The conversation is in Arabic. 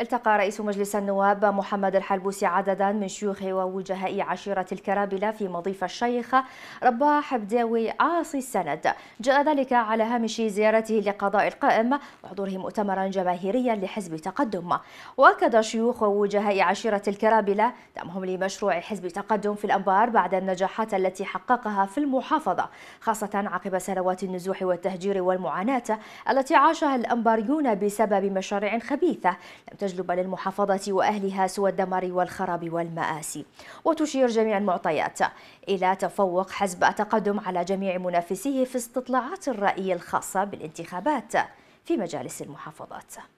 التقى رئيس مجلس النواب محمد الحلبوسي عددا من شيوخ ووجهاء عشيرة الكرابلة في مضيف الشيخ رباح بداوي عاصي السند جاء ذلك على هامش زيارته لقضاء القائم وحضوره مؤتمرا جماهيريا لحزب تقدم وأكد شيوخ ووجهاء عشيرة الكرابلة دعمهم لمشروع حزب تقدم في الأنبار بعد النجاحات التي حققها في المحافظة خاصة عقب سنوات النزوح والتهجير والمعاناة التي عاشها الأنباريون بسبب مشاريع خبيثة لم تجلب للمحافظة وأهلها سوى الدمار والخراب والمآسي وتشير جميع المعطيات إلى تفوق حزب التقدم على جميع منافسيه في استطلاعات الرأي الخاصة بالانتخابات في مجالس المحافظات